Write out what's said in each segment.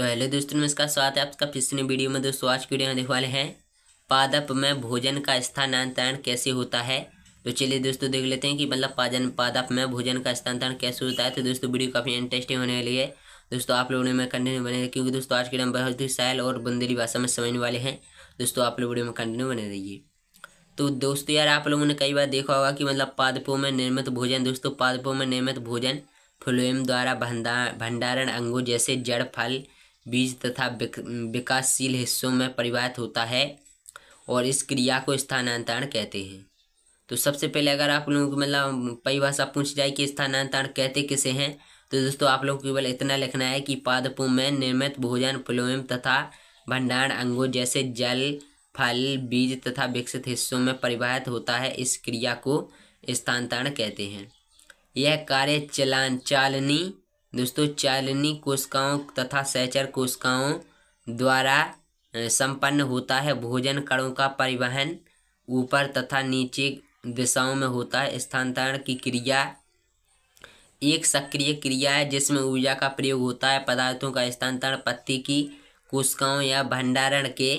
तो हेलो दोस्तों नमस्कार स्वागत है आपका फिर से वीडियो में दोस्तों आज वीडियो में देखने वाले हैं पादप में भोजन का स्थानांतरण कैसे होता है तो चलिए दोस्तों देख लेते हैं कि मतलब पाजन पादप में भोजन का स्थानांतरण कैसे होता है तो दोस्तों वीडियो काफ़ी इंटरेस्टिंग होने वाली है दोस्तों आप लोगों ने मैं कंटिन्यू बने क्योंकि दोस्तों आज के टाइम बहुत ही सहल और बुंदेली भाषा में समझने वाले हैं दोस्तों आप लोग वीडियो में कंटिन्यू बने रहिए तो दोस्तों यार आप लोगों ने कई बार देखा होगा कि मतलब पादपों में निर्मित भोजन दोस्तों पादपों में निर्मित भोजन फ्लोएम द्वारा भंडारण अंगों जैसे जड़ फल बीज तथा विकासशील हिस्सों में परिवाहित होता है और इस क्रिया को स्थानांतरण कहते हैं तो सबसे पहले अगर आप लोगों को मतलब परिभाषा पूछ जाए कि स्थानांतरण कहते किसे हैं तो दोस्तों आप को केवल इतना लिखना है कि पादपों में निर्मित भोजन फ्लोएम तथा भंडारण अंगों जैसे जल फल बीज तथा विकसित हिस्सों में परिवाहित होता है इस क्रिया को स्थानांतरण कहते हैं यह कार्य चलान चालनी दोस्तों चालनी कोशिकाओं तथा सहचर कोशिकाओं द्वारा संपन्न होता है भोजन कणों का परिवहन ऊपर तथा नीचे दिशाओं में होता है स्थानांतरण की क्रिया एक सक्रिय क्रिया है जिसमें ऊर्जा का प्रयोग होता है पदार्थों का स्थानांतरण पत्ती की कोशिकाओं या भंडारण के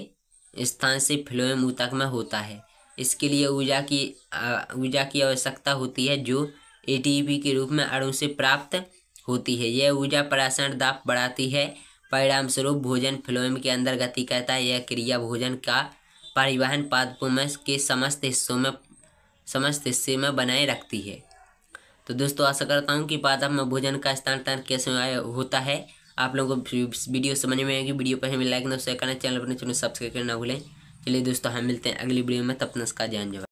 स्थान से फ्लोएम ऊतक में होता है इसके लिए ऊर्जा की ऊर्जा की आवश्यकता होती है जो एटीपी के रूप में अणु से प्राप्त होती है यह ऊर्जा प्राषण दाप बढ़ाती है परिणाम स्वरूप भोजन फ्लोएम के अंदर गति करता है यह क्रिया भोजन का परिवहन पादपों में के समस्त हिस्सों में समस्त हिस्से में बनाए रखती है तो दोस्तों आशा करता हूँ कि पादप में भोजन का स्थान कैसे होता है आप लोगों को वीडियो समझ में आएगी वीडियो पर हमें लाइक ना शेयर करना चैनल पर चैनल सब्सक्राइब करना भूलें चलिए दोस्तों हम मिलते हैं अगली वीडियो में तब का जान जवाब